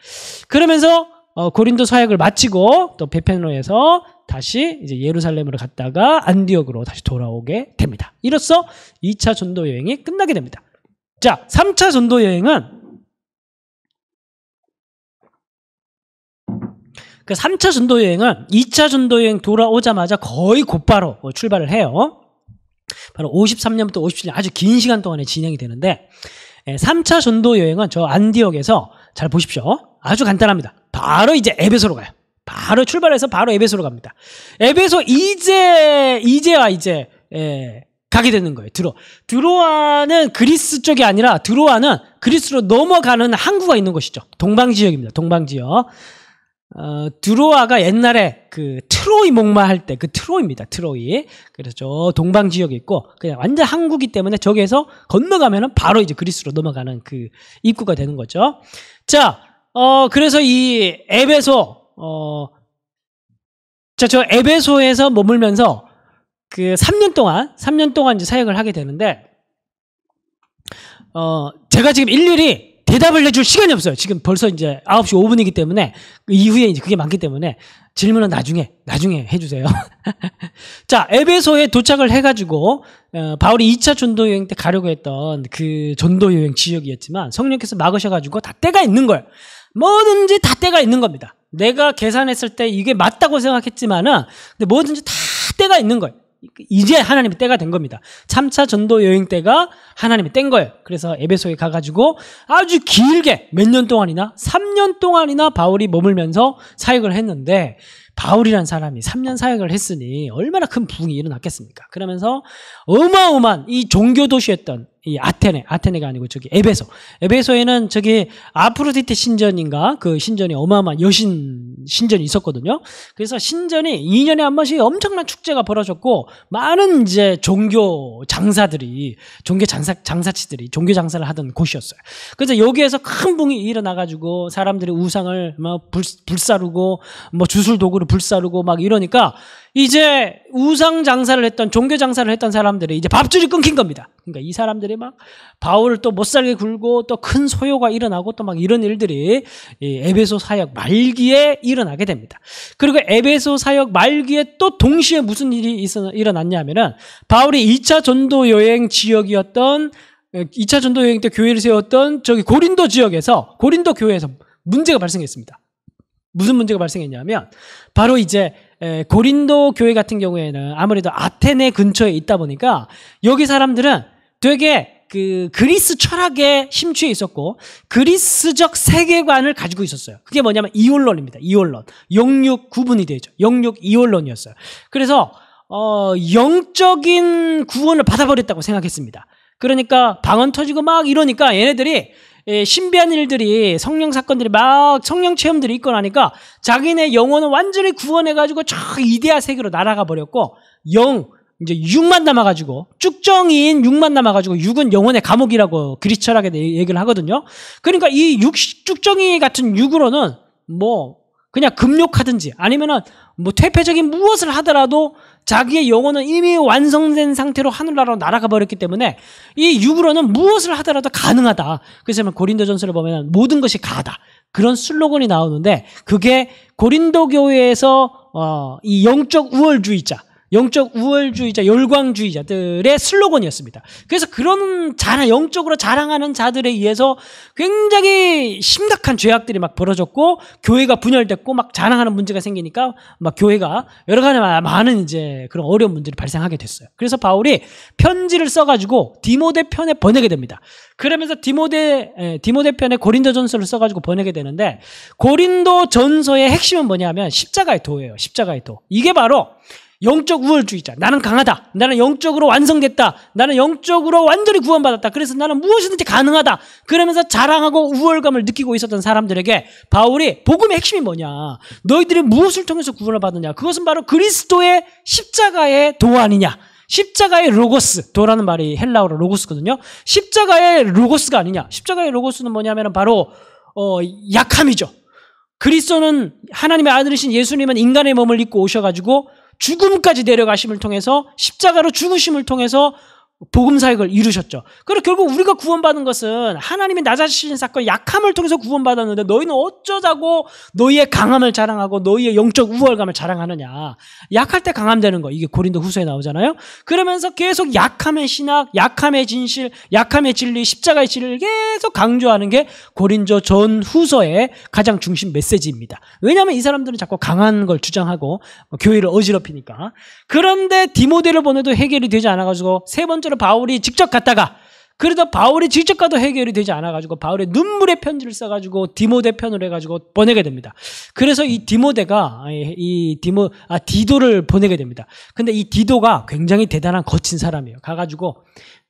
그러면서 어, 고린도 사역을 마치고 또 베페노에서 다시 이제 예루살렘으로 갔다가 안디옥으로 다시 돌아오게 됩니다. 이로써 2차 전도 여행이 끝나게 됩니다. 자, 3차 전도 여행은 그 3차 전도여행은 2차 전도여행 돌아오자마자 거의 곧바로 어, 출발을 해요. 바로 53년부터 57년 아주 긴 시간 동안에 진행이 되는데 3차 예, 전도여행은 저 안디옥에서 잘 보십시오. 아주 간단합니다. 바로 이제 에베소로 가요. 바로 출발해서 바로 에베소로 갑니다. 에베소 이제 이제와 이제 에, 예, 가게 되는 거예요. 드로 드로아는 그리스 쪽이 아니라 드로아는 그리스로 넘어가는 항구가 있는 곳이죠. 동방 지역입니다. 동방 지역. 어, 드로아가 옛날에 그 트로이 목마 할때 그 트로이입니다. 트로이. 그래서 저 동방 지역에 있고 그냥 완전 한국이 기 때문에 저기에서 건너가면은 바로 이제 그리스로 넘어가는 그 입구가 되는 거죠. 자, 어 그래서 이 에베소 어 자, 저 에베소에서 머물면서 그 3년 동안 3년 동안 이제 사역을 하게 되는데 어 제가 지금 일일이 대답을 해줄 시간이 없어요. 지금 벌써 이제 9시 5분이기 때문에 그 이후에 이제 그게 많기 때문에 질문은 나중에 나중에 해주세요. [laughs] 자 에베소에 도착을 해가지고 어, 바울이 2차 전도 여행 때 가려고 했던 그 전도 여행 지역이었지만 성령께서 막으셔가지고 다 때가 있는 거예요. 뭐든지 다 때가 있는 겁니다. 내가 계산했을 때 이게 맞다고 생각했지만은 근데 뭐든지 다 때가 있는 거예요. 이제 하나님의 때가 된 겁니다. 3차 전도 여행 때가 하나님의 땐 거예요. 그래서 에베소에 가가지고 아주 길게 몇 년 동안이나 3년 동안이나 바울이 머물면서 사역을 했는데 바울이란 사람이 3년 사역을 했으니 얼마나 큰 부흥이 일어났겠습니까? 그러면서 어마어마한 이 종교 도시였던 이 아테네, 아테네가 아니고 저기 에베소. 에베소에는 저기 아프로디테 신전인가 그 신전이 어마어마한 여신 신전이 있었거든요. 그래서 신전이 2년에 한 번씩 엄청난 축제가 벌어졌고 많은 이제 종교 장사들이 종교 장사 장사치들이 종교 장사를 하던 곳이었어요. 그래서 여기에서 큰 붕이 일어나 가지고 사람들이 우상을 막 뭐 불, 불사르고 뭐 주술 도구를 불사르고 막 이러니까 이제 우상 장사를 했던 종교 장사를 했던 사람들이 이제 밥줄이 끊긴 겁니다. 그러니까 이 사람들이 막 바울을 또 못살게 굴고 또 큰 소요가 일어나고 또 막 이런 일들이 에베소 사역 말기에 일어나게 됩니다. 그리고 에베소 사역 말기에 또 동시에 무슨 일이 일어났냐면은 바울이 2차 전도 여행 지역이었던 2차 전도 여행 때 교회를 세웠던 저기 고린도 지역에서 고린도 교회에서 문제가 발생했습니다. 무슨 문제가 발생했냐면 바로 이제 고린도 교회 같은 경우에는 아무래도 아테네 근처에 있다 보니까 여기 사람들은 되게 그 그리스 철학에 심취해 있었고 그리스적 세계관을 가지고 있었어요. 그게 뭐냐면 이올론입니다. 이올론. 영육 구분이 되죠. 영육 이올론이었어요. 그래서 어 영적인 구원을 받아버렸다고 생각했습니다. 그러니까 방언 터지고 막 이러니까 얘네들이 예, 신비한 일들이 성령 사건들이 막 성령 체험들이 있고 나니까 자기네 영혼을 완전히 구원해가지고 저 이데아 세계로 날아가 버렸고 영 이제 육만 남아가지고 쭉정인 육만 남아가지고 육은 영혼의 감옥이라고 그리스 철학에 얘기를 하거든요. 그러니까 이육 쭉정이 같은 육으로는뭐 그냥 급욕하든지 아니면은 뭐 퇴폐적인 무엇을 하더라도 자기의 영혼은 이미 완성된 상태로 하늘나라로 날아가 버렸기 때문에 이 육으로는 무엇을 하더라도 가능하다. 그래서 고린도전서를 보면 모든 것이 가다. 그런 슬로건이 나오는데 그게 고린도 교회에서 어, 이 영적 우월주의자 영적 우월주의자, 열광주의자들의 슬로건이었습니다. 그래서 그런 자랑, 영적으로 자랑하는 자들에 의해서 굉장히 심각한 죄악들이 막 벌어졌고, 교회가 분열됐고, 막 자랑하는 문제가 생기니까, 막 교회가 여러 가지 많은 이제 그런 어려운 문제를 발생하게 됐어요. 그래서 바울이 편지를 써가지고 디모데 편에 보내게 됩니다. 그러면서 디모데, 디모데 편에 고린도 전서를 써가지고 보내게 되는데, 고린도 전서의 핵심은 뭐냐면 십자가의 도예요. 십자가의 도. 이게 바로 영적 우월주의자. 나는 강하다. 나는 영적으로 완성됐다. 나는 영적으로 완전히 구원받았다. 그래서 나는 무엇이든지 가능하다. 그러면서 자랑하고 우월감을 느끼고 있었던 사람들에게 바울이 복음의 핵심이 뭐냐. 너희들이 무엇을 통해서 구원을 받느냐. 그것은 바로 그리스도의 십자가의 도 아니냐. 십자가의 로고스, 도라는 말이 헬라어로 로고스거든요. 십자가의 로고스가 아니냐. 십자가의 로고스는 뭐냐면 바로 어, 약함이죠. 그리스도는 하나님의 아들이신 예수님은 인간의 몸을 입고 오셔가지고 죽음까지 내려가심을 통해서 십자가로 죽으심을 통해서 복음 사역을 이루셨죠. 그리고 결국 우리가 구원받은 것은 하나님이 나자신 사건 약함을 통해서 구원받았는데 너희는 어쩌자고 너희의 강함을 자랑하고 너희의 영적 우월감을 자랑하느냐. 약할 때 강함되는 거 이게 고린도 후서에 나오잖아요. 그러면서 계속 약함의 신학, 약함의 진실, 약함의 진리, 십자가의 진리를 계속 강조하는 게 고린도 전 후서의 가장 중심 메시지입니다. 왜냐하면 이 사람들은 자꾸 강한 걸 주장하고 교회를 어지럽히니까. 그런데 디모델을 보내도 해결이 되지 않아가지고 세 번째 실제로 바울이 직접 갔다가 그러다 바울이 직접 가도 해결이 되지 않아가지고 바울의 눈물의 편지를 써가지고 디모데 편으로 해가지고 보내게 됩니다. 그래서 이 디모데가 이 디모 아 디도를 보내게 됩니다. 근데 이 디도가 굉장히 대단한 거친 사람이에요. 가가지고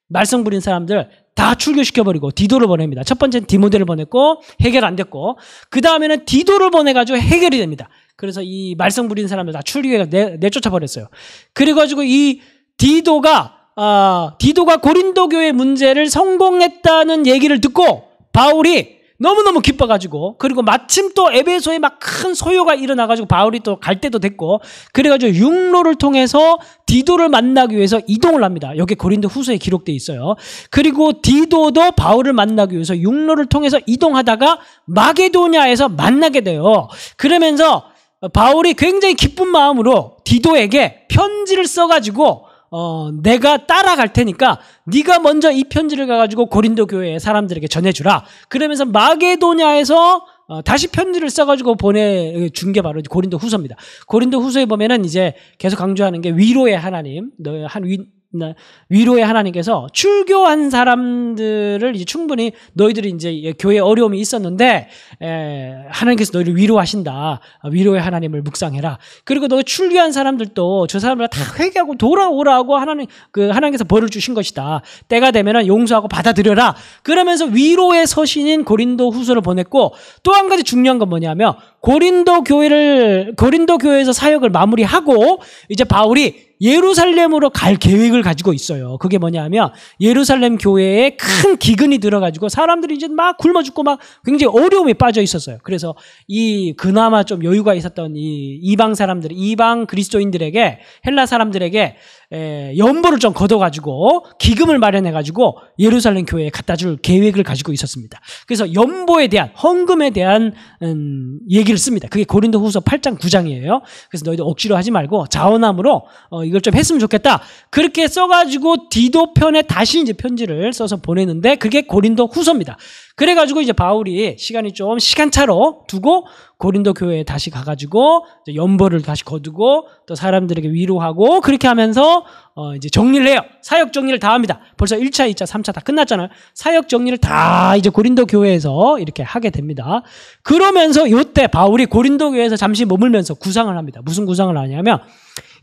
말썽 부린 사람들 다 출교시켜버리고 디도를 보냅니다. 첫 번째는 디모데를 보냈고 해결 안 됐고 그 다음에는 디도를 보내가지고 해결이 됩니다. 그래서 이 말썽 부린 사람들 다 출교해 내쫓아 버렸어요. 그래가지고 이 디도가 어, 디도가 고린도 교회 문제를 성공했다는 얘기를 듣고 바울이 너무너무 기뻐가지고 그리고 마침 또 에베소에 막 큰 소요가 일어나가지고 바울이 또 갈 때도 됐고 그래가지고 육로를 통해서 디도를 만나기 위해서 이동을 합니다. 여기 고린도 후서에 기록돼 있어요. 그리고 디도도 바울을 만나기 위해서 육로를 통해서 이동하다가 마게도냐에서 만나게 돼요. 그러면서 바울이 굉장히 기쁜 마음으로 디도에게 편지를 써가지고 어, 내가 따라갈 테니까 네가 먼저 이 편지를 가가지고 고린도 교회 사람들에게 전해주라. 그러면서 마게도냐에서 어, 다시 편지를 써가지고 보내준 게 바로 고린도 후서입니다. 고린도 후서에 보면은 이제 계속 강조하는 게 위로의 하나님, 너한 위, 네. 위로의 하나님께서 출교한 사람들을 이제 충분히 너희들이 이제 예, 교회 어려움이 있었는데 에, 하나님께서 너희를 위로하신다. 위로의 하나님을 묵상해라. 그리고 너희 출교한 사람들도 저 사람들 다 회개하고 돌아오라고 하나님 그 하나님께서 벌을 주신 것이다. 때가 되면은 용서하고 받아들여라. 그러면서 위로의 서신인 고린도 후서를 보냈고 또 한 가지 중요한 건 뭐냐면 고린도 교회를 고린도 교회에서 사역을 마무리하고 이제 바울이 예루살렘으로 갈 계획을 가지고 있어요. 그게 뭐냐면 예루살렘 교회에 큰 기근이 들어가지고 사람들이 이제 막 굶어 죽고 막 굉장히 어려움에 빠져 있었어요. 그래서 이 그나마 좀 여유가 있었던 이 이방 사람들, 이방 그리스도인들에게 헬라 사람들에게 에, 연보를 좀 걷어가지고 기금을 마련해가지고 예루살렘 교회에 갖다 줄 계획을 가지고 있었습니다. 그래서 연보에 대한 헌금에 대한 음, 얘기를 씁니다. 그게 고린도 후서 8장 9장이에요. 그래서 너희들 억지로 하지 말고 자원함으로 어, 이걸 좀 했으면 좋겠다. 그렇게 써가지고 디도 편에 다시 이제 편지를 써서 보내는데 그게 고린도 후서입니다. 그래가지고 이제 바울이 시간이 좀 시간차로 두고 고린도 교회에 다시 가가지고 연보를 다시 거두고 또 사람들에게 위로하고 그렇게 하면서 어 이제 정리를 해요. 사역 정리를 다 합니다. 벌써 1차, 2차, 3차 다 끝났잖아요. 사역 정리를 다 이제 고린도 교회에서 이렇게 하게 됩니다. 그러면서 요때 바울이 고린도 교회에서 잠시 머물면서 구상을 합니다. 무슨 구상을 하냐면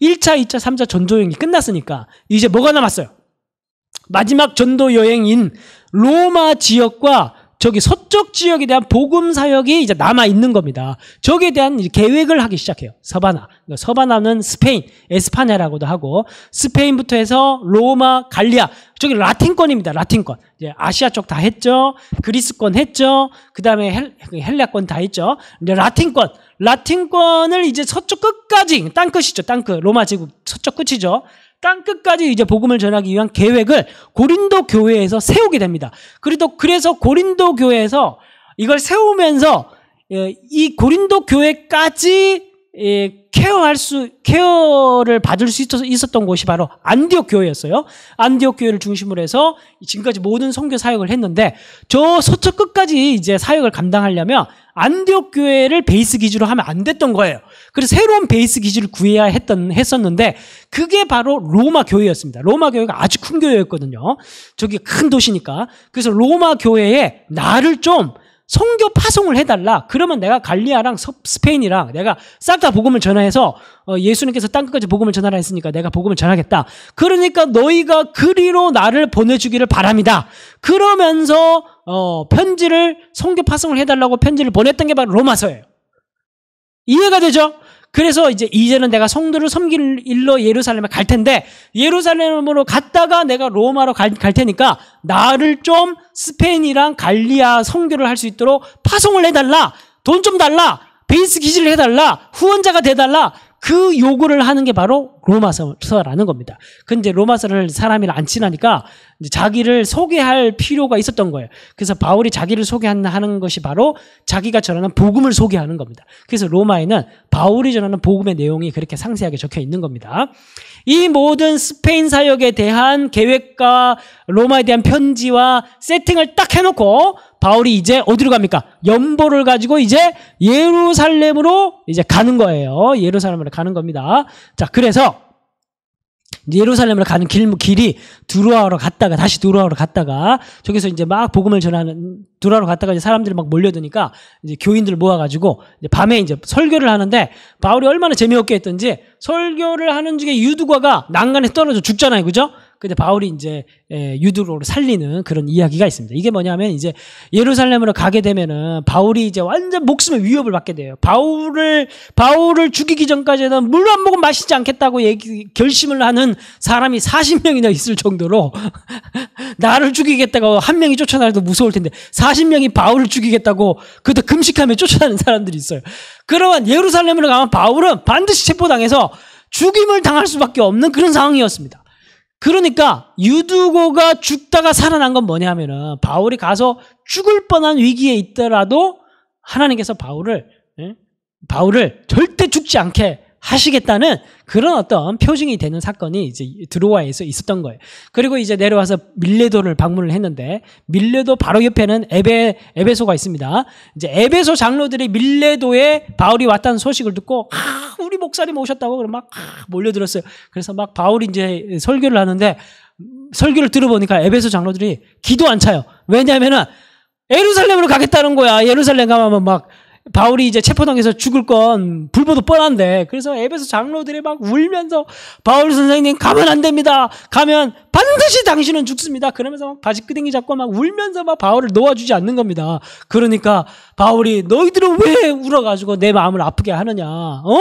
1차, 2차, 3차 전도여행이 끝났으니까 이제 뭐가 남았어요? 마지막 전도여행인 로마 지역과 저기 서쪽 지역에 대한 복음 사역이 이제 남아 있는 겁니다. 저기에 대한 계획을 하기 시작해요. 서바나. 그러니까 서바나는 스페인, 에스파냐라고도 하고 스페인부터 해서 로마, 갈리아. 저기 라틴권입니다. 라틴권. 이제 아시아 쪽 다 했죠. 그리스권 했죠. 그다음에 헬, 그 헬라권 다 했죠. 이제 라틴권. 라틴권을 이제 서쪽 끝까지 땅끝이죠. 땅끝. 로마 제국 서쪽 끝이죠. 땅 끝까지 이제 복음을 전하기 위한 계획을 고린도 교회에서 세우게 됩니다. 그래도 그래서 고린도 교회에서 이걸 세우면서 예, 이 고린도 교회까지 예, 케어할 수 케어를 받을 수 있었던 곳이 바로 안디옥 교회였어요. 안디옥 교회를 중심으로 해서 지금까지 모든 선교 사역을 했는데 저서초 끝까지 이제 사역을 감당하려면 안디옥 교회를 베이스 기지로 하면 안 됐던 거예요. 그래서 새로운 베이스 기지를 구해야 했던 했었는데 그게 바로 로마 교회였습니다. 로마 교회가 아주 큰 교회였거든요. 저기 큰 도시니까. 그래서 로마 교회에 나를 좀 성교 파송을 해달라. 그러면 내가 갈리아랑 스페인이랑 내가 싹 다 복음을 전화해서 어, 예수님께서 땅끝까지 복음을 전하라 했으니까 내가 복음을 전하겠다. 그러니까 너희가 그리로 나를 보내주기를 바랍니다. 그러면서 어, 편지를 성교 파송을 해달라고 편지를 보냈던 게 바로 로마서예요. 이해가 되죠? 그래서 이제 이제는 내가 성도를 섬길 일로 예루살렘에 갈 텐데 예루살렘으로 갔다가 내가 로마로 갈, 갈 테니까 나를 좀 스페인이랑 갈리아 성교를할 수 있도록 파송을 해달라. 돈 좀 달라. 베이스 기지를 해달라. 후원자가 돼달라. 그 요구를 하는 게 바로 로마서라는 겁니다. 근데 로마서를 사람이 안 친하니까 자기를 소개할 필요가 있었던 거예요. 그래서 바울이 자기를 소개하는 것이 바로 자기가 전하는 복음을 소개하는 겁니다. 그래서 로마에는 바울이 전하는 복음의 내용이 그렇게 상세하게 적혀 있는 겁니다. 이 모든 스페인 사역에 대한 계획과 로마에 대한 편지와 세팅을 딱 해놓고 바울이 이제 어디로 갑니까? 연보를 가지고 이제 예루살렘으로 이제 가는 거예요. 예루살렘으로 가는 겁니다. 자, 그래서 예루살렘으로 가는 길, 길이 두루아로 갔다가 다시 두루아로 갔다가 저기서 이제 막 복음을 전하는 두루아로 갔다가 이제 사람들이 막 몰려드니까 이제 교인들 모아가지고 이제 밤에 이제 설교를 하는데 바울이 얼마나 재미없게 했던지 설교를 하는 중에 유두과가 난간에 떨어져 죽잖아요, 그죠? 근데 그 바울이 이제 예, 유두로를 살리는 그런 이야기가 있습니다. 이게 뭐냐면 이제 예루살렘으로 가게 되면은 바울이 이제 완전 목숨의 위협을 받게 돼요. 바울을 바울을 죽이기 전까지는 물한 모금 마시지 않겠다고 얘기, 결심을 하는 사람이 40명이나 있을 정도로 [laughs] 나를 죽이겠다고 한 명이 쫓아나도 무서울 텐데 40명이 바울을 죽이겠다고 그도 금식하며 쫓아나는 사람들이 있어요. 그러한 예루살렘으로 가면 바울은 반드시 체포당해서 죽임을 당할 수밖에 없는 그런 상황이었습니다. 그러니까 유두고가 죽다가 살아난 건 뭐냐 하면은 바울이 가서 죽을 뻔한 위기에 있더라도 하나님께서 바울을 예? 바울을 절대 죽지 않게 하시겠다는 그런 어떤 표징이 되는 사건이 이제 드로아에서 있었던 거예요. 그리고 이제 내려와서 밀레도를 방문을 했는데 밀레도 바로 옆에는 에베 에베소가 있습니다. 이제 에베소 장로들이 밀레도에 바울이 왔다는 소식을 듣고 아, 우리 목사님 오셨다고 그럼 막 아, 몰려들었어요. 그래서 막 바울이 이제 설교를 하는데 설교를 들어보니까 에베소 장로들이 기도 안 차요. 왜냐하면은 예루살렘으로 가겠다는 거야. 예루살렘 가면 막 바울이 이제 체포당해서 죽을 건 불보도 뻔한데 그래서 에베소 장로들이 막 울면서 바울 선생님 가면 안 됩니다. 가면 반드시 당신은 죽습니다. 그러면서 막 바지 끄댕이 잡고 막 울면서 막 바울을 놓아주지 않는 겁니다. 그러니까 바울이 너희들은 왜 울어가지고 내 마음을 아프게 하느냐? 어?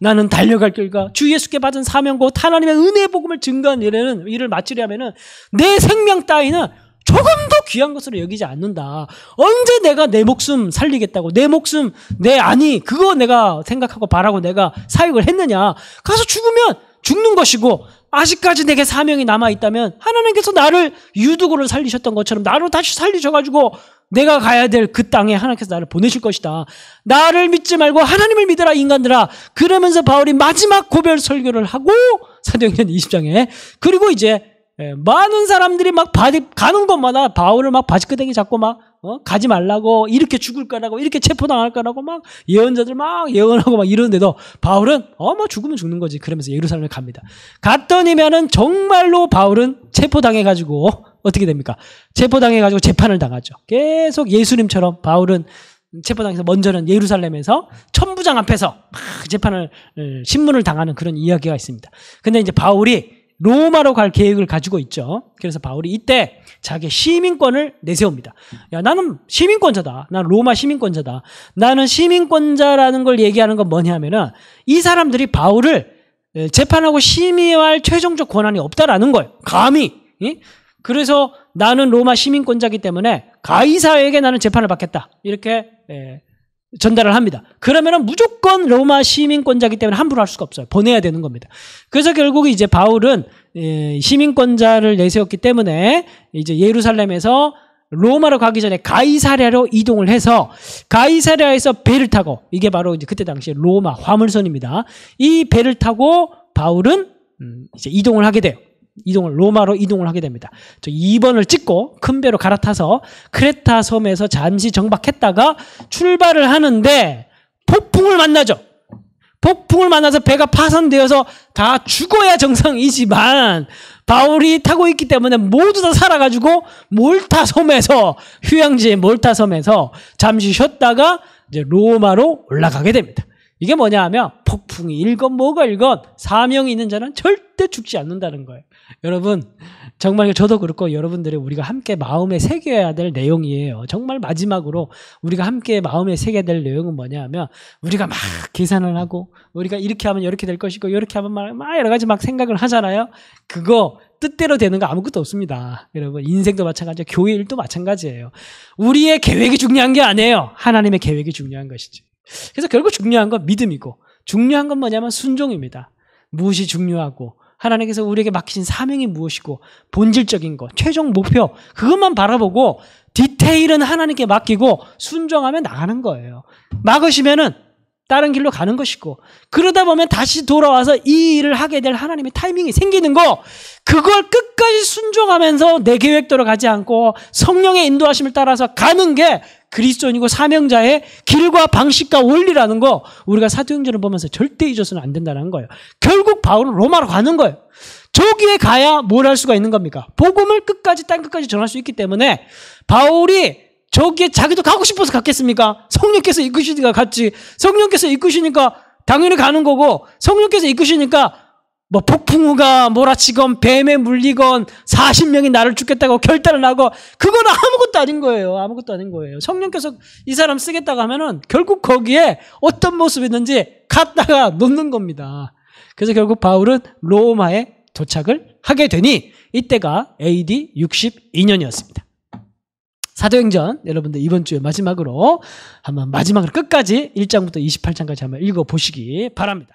나는 달려갈 길과 주 예수께 받은 사명고 하나님의 은혜 복음을 증거한 일에는 일을 마치려면은 내 생명 따위는 조금도 귀한 것으로 여기지 않는다. 언제 내가 내 목숨 살리겠다고 내 목숨 내 아니 그거 내가 생각하고 바라고 내가 사육을 했느냐. 가서 죽으면 죽는 것이고 아직까지 내게 사명이 남아 있다면 하나님께서 나를 유두고를 살리셨던 것처럼 나를 다시 살리셔 가지고 내가 가야 될 그 땅에 하나님께서 나를 보내실 것이다. 나를 믿지 말고 하나님을 믿으라 인간들아. 그러면서 바울이 마지막 고별 설교를 하고 사도행전 20장에 그리고 이제 예, 많은 사람들이 막바 가는 곳마다 바울을 막 바지끄댕이 잡고 막 어? 가지 말라고 이렇게 죽을 거라고 이렇게 체포당할 거라고 막 예언자들 막 예언하고 막 이러는데도 바울은 어뭐 죽으면 죽는 거지 그러면서 예루살렘에 갑니다. 갔더니면은 정말로 바울은 체포당해 가지고 어떻게 됩니까? 체포당해 가지고 재판을 당하죠. 계속 예수님처럼 바울은 체포당해서 먼저는 예루살렘에서 천부장 앞에서 막 재판을 어, 신문을 당하는 그런 이야기가 있습니다. 근데 이제 바울이 로마로 갈 계획을 가지고 있죠. 그래서 바울이 이때 자기 시민권을 내세웁니다. 야, 나는 시민권자다. 난 로마 시민권자다. 나는 시민권자라는 걸 얘기하는 건 뭐냐면은 이 사람들이 바울을 재판하고 심의할 최종적 권한이 없다라는 걸 감히. 그래서 나는 로마 시민권자기 때문에 가이사에게 나는 재판을 받겠다. 이렇게 전달을 합니다. 그러면은 무조건 로마 시민권자기 때문에 함부로 할 수가 없어요. 보내야 되는 겁니다. 그래서 결국 이제 바울은 예, 시민권자를 내세웠기 때문에 이제 예루살렘에서 로마로 가기 전에 가이사랴로 이동을 해서 가이사랴에서 배를 타고 이게 바로 이제 그때 당시 로마 화물선입니다. 이 배를 타고 바울은 음, 이제 이동을 하게 돼요. 이동을 로마로 이동을 하게 됩니다. 저 2번을 찍고 큰 배로 갈아타서 크레타 섬에서 잠시 정박했다가 출발을 하는데 폭풍을 만나죠. 폭풍을 만나서 배가 파손되어서 다 죽어야 정상이지만 바울이 타고 있기 때문에 모두 다 살아가지고 몰타 섬에서 휴양지의 몰타 섬에서 잠시 쉬었다가 이제 로마로 올라가게 됩니다. 이게 뭐냐 하면 폭풍이 일건 뭐가 일건 사명이 있는 자는 절대 죽지 않는다는 거예요. 여러분 정말 저도 그렇고 여러분들이 우리가 함께 마음에 새겨야 될 내용이에요. 정말 마지막으로 우리가 함께 마음에 새겨야 될 내용은 뭐냐면 우리가 막 계산을 하고 우리가 이렇게 하면 이렇게 될 것이고 이렇게 하면 막, 여러 가지 막 생각을 하잖아요. 그거 뜻대로 되는 거 아무것도 없습니다. 여러분 인생도 마찬가지 교회 일도 마찬가지예요. 우리의 계획이 중요한 게 아니에요. 하나님의 계획이 중요한 것이지. 그래서 결국 중요한 건 믿음이고 중요한 건 뭐냐면 순종입니다. 무엇이 중요하고 하나님께서 우리에게 맡기신 사명이 무엇이고 본질적인 것, 최종 목표 그것만 바라보고 디테일은 하나님께 맡기고 순종하면 나가는 거예요. 막으시면은 다른 길로 가는 것이고 그러다 보면 다시 돌아와서 이 일을 하게 될 하나님의 타이밍이 생기는 거 그걸 끝까지 순종하면서 내 계획대로 가지 않고 성령의 인도하심을 따라서 가는 게 그리스도인이고 사명자의 길과 방식과 원리라는 거 우리가 사도행전을 보면서 절대 잊어서는 안 된다는 거예요. 결국 바울은 로마로 가는 거예요. 저기에 가야 뭘 할 수가 있는 겁니까? 복음을 끝까지 땅 끝까지 전할 수 있기 때문에 바울이 저기에 자기도 가고 싶어서 갔겠습니까? 성령께서 이끄시니까 갔지. 성령께서 이끄시니까 당연히 가는 거고 성령께서 이끄시니까 뭐 폭풍우가 몰아치건 뱀에 물리건 40명이 나를 죽겠다고 결단을 하고 그건 아무것도 아닌 거예요. 아무것도 아닌 거예요. 성령께서 이 사람 쓰겠다고 하면은 결국 거기에 어떤 모습이든지 갖다가 놓는 겁니다. 그래서 결국 바울은 로마에 도착을 하게 되니 이때가 AD 62년이었습니다. 사도행전 여러분들 이번 주에 마지막으로 한번 마지막으로 끝까지 1장부터 28장까지 한번 읽어 보시기 바랍니다.